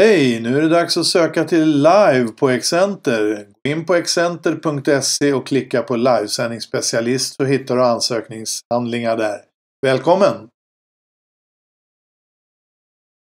Hej! Nu är det dags att söka till live på Excenter. Gå in på excenter.se och klicka på livesändningsspecialist så hittar du ansökningshandlingar där. Välkommen!